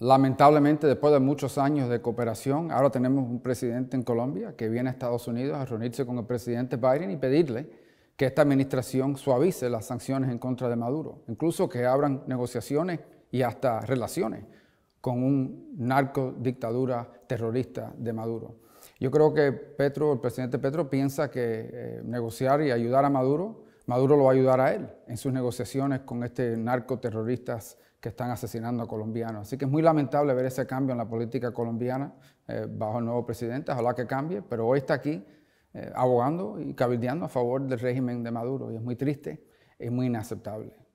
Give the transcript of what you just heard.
Lamentablemente, después de muchos años de cooperación, ahora tenemos un presidente en Colombia que viene a Estados Unidos a reunirse con el presidente Biden y pedirle que esta administración suavice las sanciones en contra de Maduro, incluso que abran negociaciones y hasta relaciones con un narco dictadura terrorista de Maduro. Yo creo que Petro, el presidente Petro piensa que eh, negociar y ayudar a Maduro Maduro lo va a ayudar a él en sus negociaciones con este narcoterroristas que están asesinando a colombianos. Así que es muy lamentable ver ese cambio en la política colombiana eh, bajo el nuevo presidente. Ojalá que cambie, pero hoy está aquí eh, abogando y cabildeando a favor del régimen de Maduro y es muy triste, es muy inaceptable.